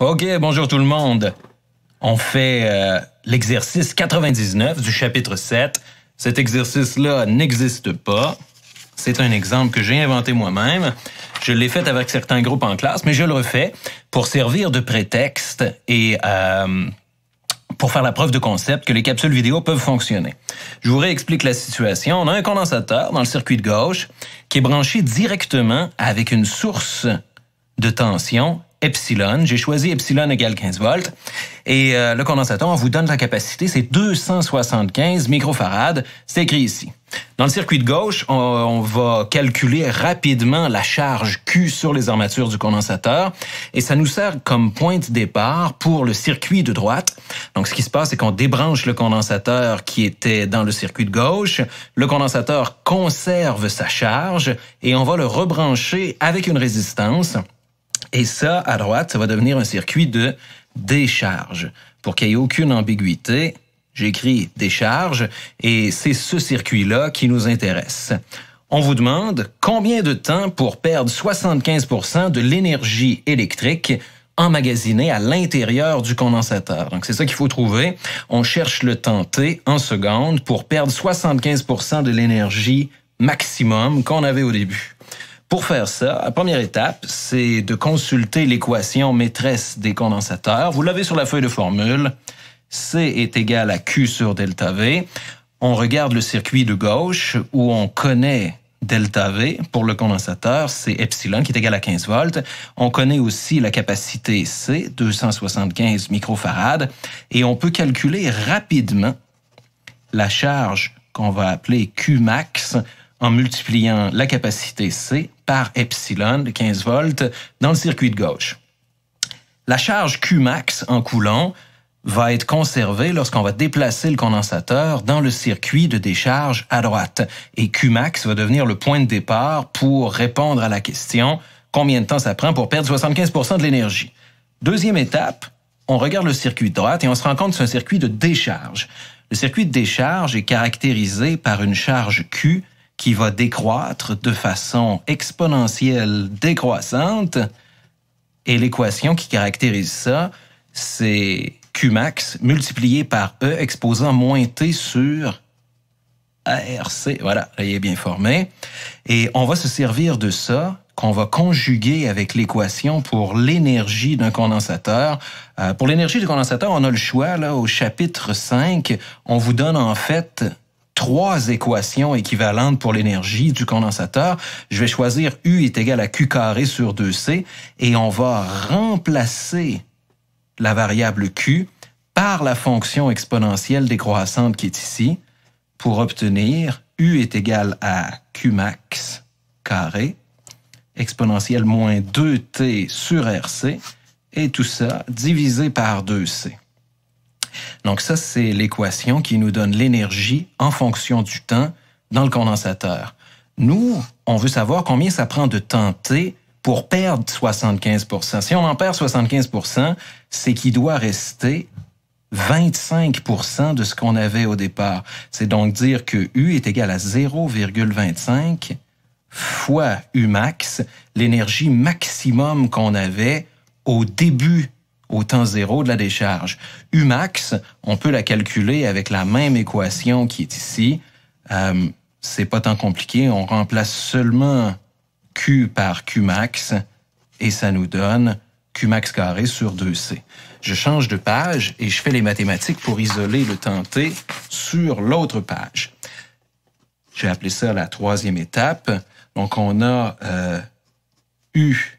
OK, bonjour tout le monde. On fait euh, l'exercice 99 du chapitre 7. Cet exercice-là n'existe pas. C'est un exemple que j'ai inventé moi-même. Je l'ai fait avec certains groupes en classe, mais je le refais pour servir de prétexte et euh, pour faire la preuve de concept que les capsules vidéo peuvent fonctionner. Je vous réexplique la situation. On a un condensateur dans le circuit de gauche qui est branché directement avec une source de tension Epsilon. J'ai choisi Epsilon égale 15 volts. Et euh, le condensateur, on vous donne la capacité, c'est 275 microfarads. C'est écrit ici. Dans le circuit de gauche, on, on, va calculer rapidement la charge Q sur les armatures du condensateur et ça nous sert comme point de départ pour le circuit de droite. Donc ce qui se passe, c'est qu'on débranche le condensateur qui était dans le circuit de gauche, le condensateur conserve sa charge et on va le rebrancher avec une résistance. Et ça, à droite, ça va devenir un circuit de décharge. Pour qu'il n'y ait aucune ambiguïté, j'écris décharge et c'est ce circuit-là qui nous intéresse. On vous demande combien de temps pour perdre 75 de l'énergie électrique emmagasinée à l'intérieur du condensateur. Donc c'est ça qu'il faut trouver. On cherche le temps T en secondes pour perdre 75 de l'énergie maximum qu'on avait au début. Pour faire ça, la première étape, c'est de consulter l'équation maîtresse des condensateurs. Vous l'avez sur la feuille de formule. C est égal à Q sur delta V. On regarde le circuit de gauche où on connaît delta V pour le condensateur, c'est epsilon qui est égal à 15 volts. On connaît aussi la capacité C, 275 microfarades, et on peut calculer rapidement la charge qu'on va appeler Qmax en multipliant la capacité C par epsilon de 15 volts dans le circuit de gauche. La charge Qmax en coulant va être conservée lorsqu'on va déplacer le condensateur dans le circuit de décharge à droite. Et Qmax va devenir le point de départ pour répondre à la question combien de temps ça prend pour perdre 75 de l'énergie. Deuxième étape, on regarde le circuit de droite et on se rend compte que c'est un circuit de décharge. Le circuit de décharge est caractérisé par une charge Q qui va décroître de façon exponentielle décroissante. Et l'équation qui caractérise ça, c'est Qmax multiplié par E exposant moins T sur ARC. Voilà, là, est bien formé. Et on va se servir de ça qu'on va conjuguer avec l'équation pour l'énergie d'un condensateur. Euh, pour l'énergie du condensateur, on a le choix là, au chapitre 5. On vous donne en fait trois équations équivalentes pour l'énergie du condensateur. Je vais choisir U est égal à Q carré sur 2C et on va remplacer la variable Q par la fonction exponentielle décroissante qui est ici pour obtenir U est égal à Q max carré exponentielle moins 2t sur RC et tout ça divisé par 2c. Donc ça, c'est l'équation qui nous donne l'énergie en fonction du temps dans le condensateur. Nous, on veut savoir combien ça prend de temps T pour perdre 75 Si on en perd 75 c'est qu'il doit rester 25 de ce qu'on avait au départ. C'est donc dire que U est égal à 0,25 fois U max, l'énergie maximum qu'on avait au début au temps zéro de la décharge. Umax, on peut la calculer avec la même équation qui est ici. Euh, c'est pas tant compliqué, on remplace seulement Q par Qmax et ça nous donne Qmax carré sur 2C. Je change de page et je fais les mathématiques pour isoler le temps T sur l'autre page. J'ai appelé ça la troisième étape. Donc on a euh, U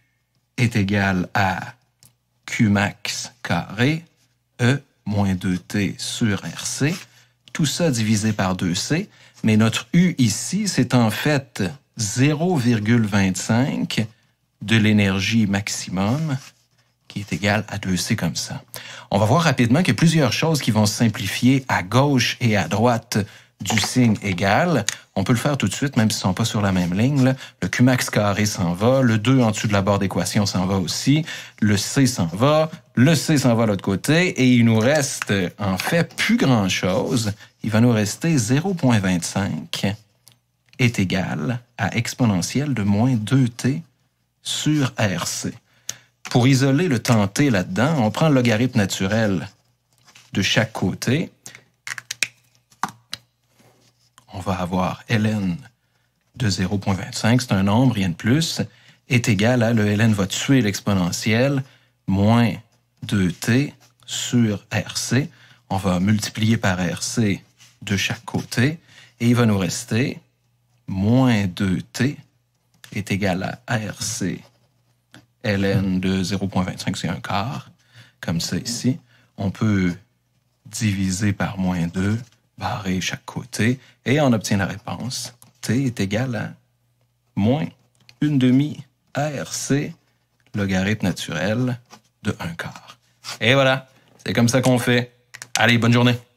est égal à Q max carré E moins 2T sur RC, tout ça divisé par 2C, mais notre U ici, c'est en fait 0,25 de l'énergie maximum qui est égale à 2C comme ça. On va voir rapidement qu'il y a plusieurs choses qui vont se simplifier à gauche et à droite du signe égal, on peut le faire tout de suite, même s'ils ne sont pas sur la même ligne. Le Qmax carré s'en va, le 2 en dessous de la barre d'équation s'en va aussi, le C s'en va, le C s'en va de l'autre côté, et il nous reste en fait plus grand-chose. Il va nous rester 0,25 est égal à exponentielle de moins 2t sur RC. Pour isoler le temps t là-dedans, on prend le logarithme naturel de chaque côté on va avoir ln de 0.25, c'est un nombre, rien de plus, est égal à le ln va tuer l'exponentielle moins 2t sur rc. On va multiplier par rc de chaque côté et il va nous rester moins 2t est égal à rc ln de 0.25, c'est un quart, comme ça ici. On peut diviser par moins 2 barrer chaque côté, et on obtient la réponse. T est égal à moins une demi ARC logarithme naturel de 1 quart. Et voilà, c'est comme ça qu'on fait. Allez, bonne journée.